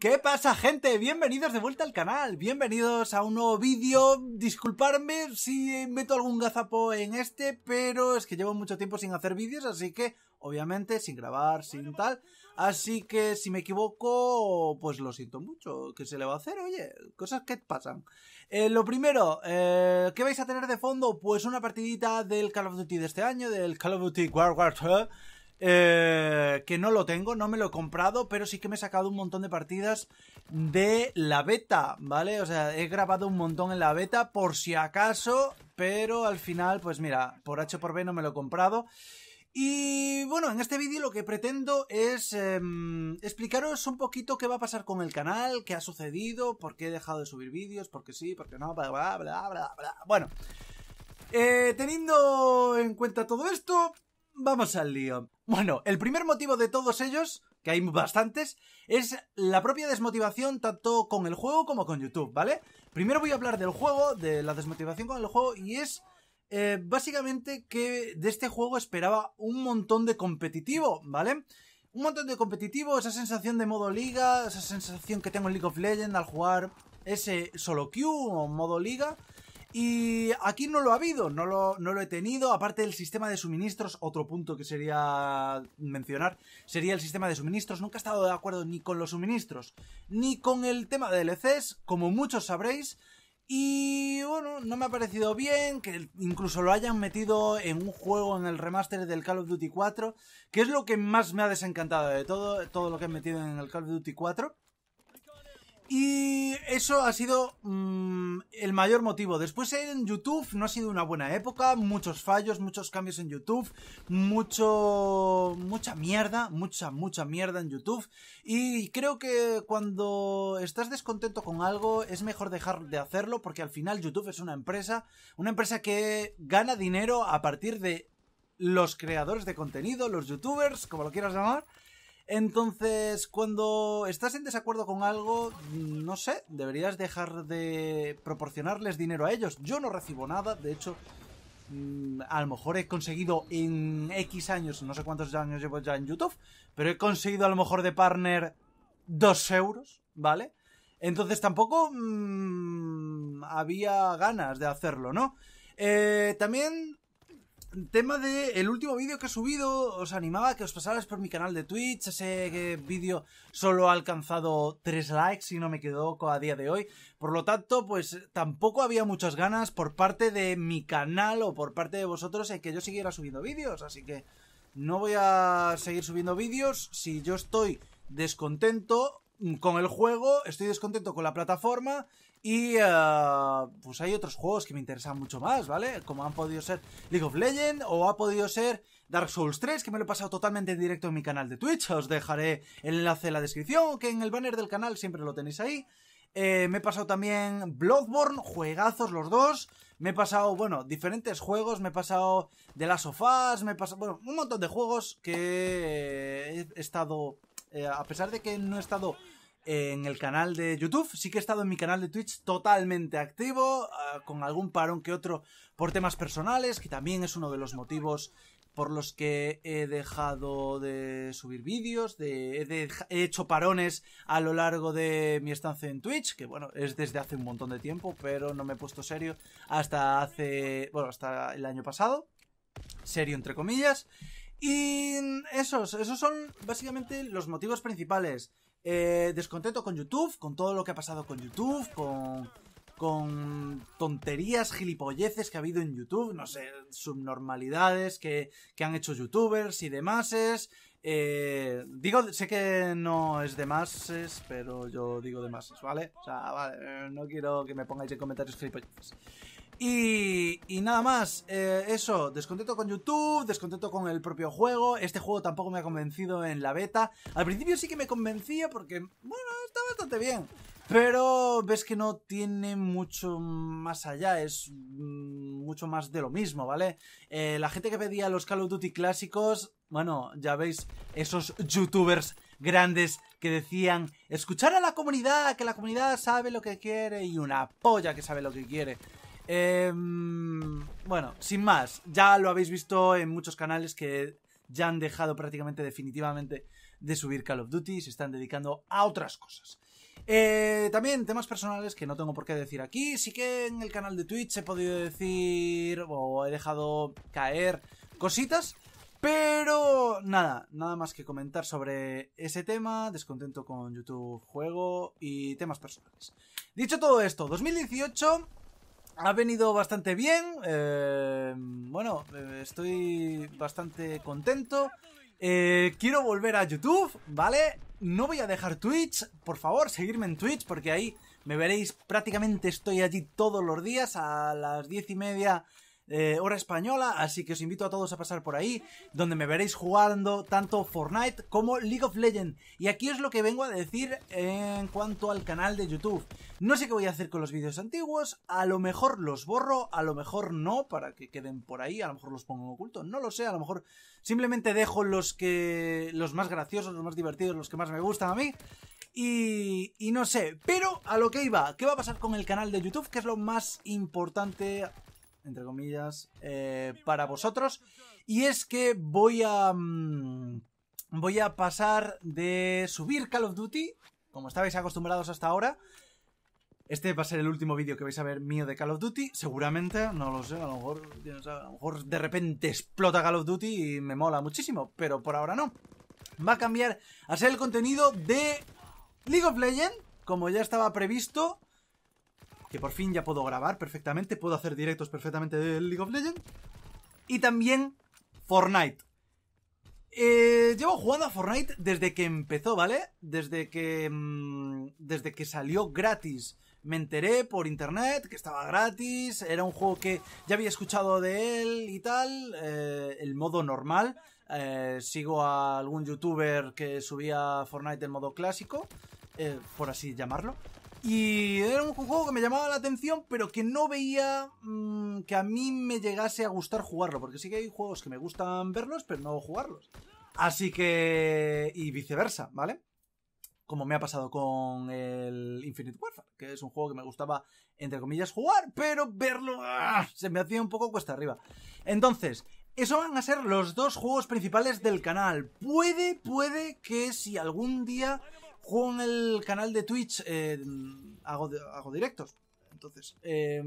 ¿Qué pasa gente? Bienvenidos de vuelta al canal, bienvenidos a un nuevo vídeo, disculparme si meto algún gazapo en este, pero es que llevo mucho tiempo sin hacer vídeos, así que obviamente sin grabar, sin tal, así que si me equivoco, pues lo siento mucho, que se le va a hacer, oye, cosas que pasan. Eh, lo primero, eh, ¿qué vais a tener de fondo? Pues una partidita del Call of Duty de este año, del Call of Duty War War II, eh, que no lo tengo, no me lo he comprado, pero sí que me he sacado un montón de partidas de la beta, ¿vale? O sea, he grabado un montón en la beta por si acaso, pero al final, pues mira, por H por B no me lo he comprado. Y bueno, en este vídeo lo que pretendo es em, explicaros un poquito qué va a pasar con el canal, qué ha sucedido, por qué he dejado de subir vídeos, Por qué sí, por qué no, bla, bla, bla, bla, bla. Bueno, eh, teniendo en cuenta todo esto, vamos al lío. Bueno, el primer motivo de todos ellos, que hay bastantes, es la propia desmotivación tanto con el juego como con YouTube, ¿vale? Primero voy a hablar del juego, de la desmotivación con el juego, y es eh, básicamente que de este juego esperaba un montón de competitivo, ¿vale? Un montón de competitivo, esa sensación de modo liga, esa sensación que tengo en League of Legends al jugar ese solo queue o modo liga, y aquí no lo ha habido, no lo, no lo he tenido. Aparte del sistema de suministros, otro punto que sería mencionar sería el sistema de suministros. Nunca he estado de acuerdo ni con los suministros, ni con el tema de DLCs, como muchos sabréis. Y bueno, no me ha parecido bien que incluso lo hayan metido en un juego en el remaster del Call of Duty 4, que es lo que más me ha desencantado de todo, todo lo que han metido en el Call of Duty 4. Y eso ha sido mm, el mayor motivo. Después en YouTube no ha sido una buena época, muchos fallos, muchos cambios en YouTube, mucho mucha mierda, mucha mucha mierda en YouTube y creo que cuando estás descontento con algo es mejor dejar de hacerlo porque al final YouTube es una empresa, una empresa que gana dinero a partir de los creadores de contenido, los youtubers, como lo quieras llamar. Entonces, cuando estás en desacuerdo con algo, mm, no sé, deberías dejar de proporcionarles dinero a ellos. Yo no recibo nada, de hecho, mm, a lo mejor he conseguido en X años, no sé cuántos años llevo ya en YouTube, pero he conseguido a lo mejor de partner 2 euros, ¿vale? Entonces tampoco mm, había ganas de hacerlo, ¿no? Eh, también tema de el último vídeo que he subido, os animaba a que os pasarais por mi canal de Twitch. Ese vídeo solo ha alcanzado 3 likes, y no me quedó a día de hoy. Por lo tanto, pues tampoco había muchas ganas por parte de mi canal o por parte de vosotros en que yo siguiera subiendo vídeos. Así que no voy a seguir subiendo vídeos si yo estoy descontento con el juego, estoy descontento con la plataforma y ah, pues hay otros juegos que me interesan mucho más, ¿vale? Como han podido ser League of Legends o ha podido ser Dark Souls 3, que me lo he pasado totalmente en directo en mi canal de Twitch. Os dejaré el enlace en la descripción, que en el banner del canal siempre lo tenéis ahí. Eh, me he pasado también Bloodborne, juegazos los dos. Me he pasado, bueno, diferentes juegos. Me he pasado de las sofás, me he pasado, bueno, un montón de juegos que he estado, eh, a pesar de que no he estado en el canal de YouTube. Sí que he estado en mi canal de Twitch totalmente activo, ah, con algún parón que otro por temas personales, que también es uno de los motivos por los que he dejado de subir vídeos, he hecho parones a lo largo de mi estancia en Twitch, que bueno, es desde hace un montón de tiempo, pero no me he puesto serio hasta hace, bueno, hasta el año pasado, serio entre comillas, y esos, esos son básicamente los motivos principales. Eh, descontento con YouTube, con todo lo que ha pasado con YouTube, con, con tonterías, gilipolleces que ha habido en YouTube, no sé, subnormalidades que, han hecho youtubers y demás. Eh, digo, sé que no es de pero yo digo de ¿vale? O sea, vale, eh, no quiero que me pongáis en comentarios gilipolleces. Y, nada más, eh, eso, descontento con YouTube, descontento con el propio juego, este juego tampoco me ha convencido en la beta, al principio sí que me convencía porque, bueno, está bastante bien, pero ves que no tiene mucho más allá, es mm, mucho más de lo mismo, ¿vale? Eh, la gente que pedía los Call of Duty clásicos, bueno, ya veis, esos youtubers grandes que decían, escuchar a la comunidad, que la comunidad sabe lo que quiere y una polla que sabe lo que quiere. Em, bueno, sin más, ya lo habéis visto en muchos canales que ya han dejado prácticamente definitivamente de subir Call of Duty y se están dedicando a otras cosas. Eh, también temas personales que no tengo por qué decir aquí. Sí que en el canal de Twitch he podido decir o he dejado caer cositas. Pero nada, nada más que comentar sobre ese tema, descontento con YouTube Juego y temas personales. Dicho todo esto, 2018 ha venido bastante bien. Eh, bueno, eh, estoy bastante contento. Eh, quiero volver a YouTube, ¿vale? No voy a dejar Twitch. Por favor, seguirme en Twitch porque ahí me veréis prácticamente estoy allí todos los días a las diez y media eh, hora española, así que os invito a todos a pasar por ahí, donde me veréis jugando tanto Fortnite como League of Legends. Y aquí es lo que vengo a decir en cuanto al canal de YouTube. No sé qué voy a hacer con los vídeos antiguos, a lo mejor los borro, a lo mejor no, para que queden por ahí, a lo mejor los pongo oculto, no lo sé, a lo mejor simplemente dejo los que los más graciosos, los más divertidos, los que más me gustan a mí. Y, no sé, pero a lo que iba, ¿qué va a pasar con el canal de YouTube? Que es lo más importante entre comillas, eh, para vosotros. Y es que voy a... Mm, voy a pasar de subir Call of Duty, como estabais acostumbrados hasta ahora. Este va a ser el último vídeo que vais a ver mío de Call of Duty, seguramente, no lo sé, a lo, mejor, a lo mejor de repente explota Call of Duty y me mola muchísimo, pero por ahora no. Va a cambiar a ser el contenido de League of Legends, como ya estaba previsto, que por fin ya puedo grabar perfectamente, puedo hacer directos perfectamente de League of Legends. Y también Fortnite. Eh, llevo jugando a Fortnite desde que empezó, ¿vale? Desde que. Mm, desde que salió gratis. Me enteré por internet que estaba gratis. Era un juego que ya había escuchado de él y tal. Eh, el modo normal. Eh, sigo a algún youtuber que subía Fortnite en modo clásico. por así llamarlo. Y era un juego que me llamaba la atención, pero que no veía mm, que a mí me llegase a gustar jugarlo, porque sí que hay juegos que me gustan verlos, pero no jugarlos. Así que... y viceversa, ¿vale? Como me ha pasado con el Infinite Warfare, que es un juego que me gustaba, entre comillas, jugar, pero verlo ¡ah! se me hacía un poco cuesta arriba. Entonces, eso van a ser los dos juegos principales del canal. Puede, puede que si algún día Juego en el canal de Twitch, eh, hago, hago, directos. Entonces, eh,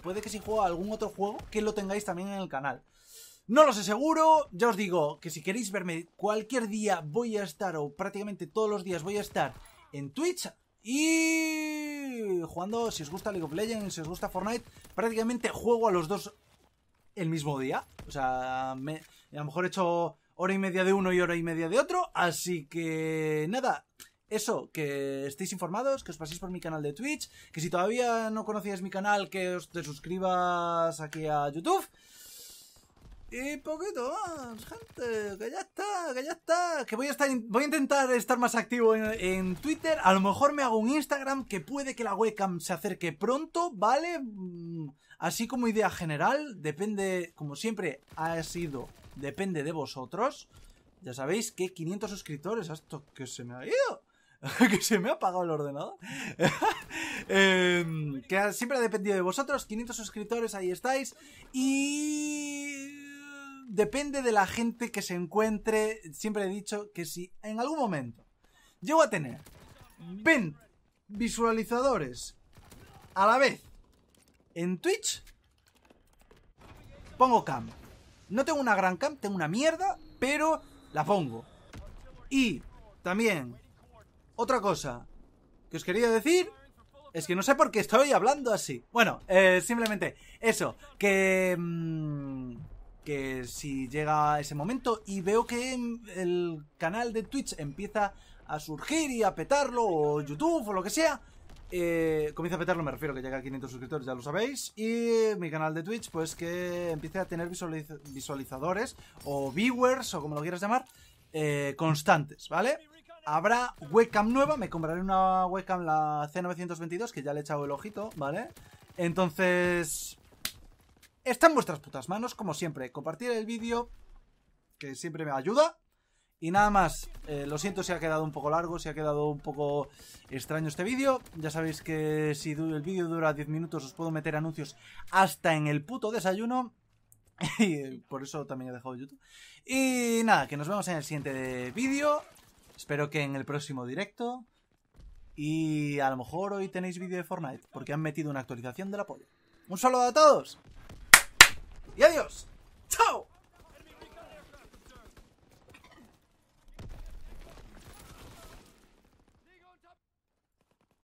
puede que si juego a algún otro juego, que lo tengáis también en el canal. No lo sé seguro, ya os digo que si queréis verme cualquier día voy a estar, o prácticamente todos los días voy a estar en Twitch y jugando, si os gusta League of Legends, si os gusta Fortnite, prácticamente juego a los dos el mismo día. O sea, me, a lo mejor he hecho hora y media de uno y hora y media de otro, así que nada, eso, que estéis informados, que os paséis por mi canal de Twitch, que si todavía no conocíais mi canal, que os te suscribas aquí a YouTube. Y poquito más, gente, que ya está, que ya está. Que voy a, estar, voy a intentar estar más activo en, en, Twitter. A lo mejor me hago un Instagram, que puede que la webcam se acerque pronto, ¿vale? Mm, así como idea general, depende, como siempre ha sido, depende de vosotros. Ya sabéis que 500 suscriptores, Esto que se me ha ido. que se me ha apagado el ordenador. Em, que siempre ha dependido de vosotros. 500 suscriptores, ahí estáis. Y... Depende de la gente que se encuentre. Siempre he dicho que si en algún momento llego a tener 20 visualizadores a la vez en Twitch, pongo cam. No tengo una gran cam, tengo una mierda, pero la pongo. Y también otra cosa que os quería decir es que no sé por qué estoy hablando así. Bueno, eh, simplemente eso, que... Mm, que si llega ese momento y veo que el canal de Twitch empieza a surgir y a petarlo, o YouTube o lo que sea, eh, comienza a petarlo, me refiero que llega a 500 suscriptores, ya lo sabéis, y mi canal de Twitch, pues que empiece a tener visualizadores o viewers o como lo quieras llamar, eh, constantes, ¿vale? Habrá webcam nueva, me compraré una webcam, la C922, que ya le he echado el ojito, ¿vale? Entonces... Está en vuestras putas manos, como siempre. Compartir el vídeo, que siempre me ayuda. Y nada más, eh, lo siento si ha quedado un poco largo, si ha quedado un poco extraño este vídeo. Ya sabéis que si el vídeo dura 10 minutos os puedo meter anuncios hasta en el puto desayuno. Y eh, por eso también he dejado YouTube. Y nada, que nos vemos en el siguiente vídeo. Espero que en el próximo directo. Y a lo mejor hoy tenéis vídeo de Fortnite, porque han metido una actualización del apoyo. Un saludo a todos. Y adiós. ¡Chao!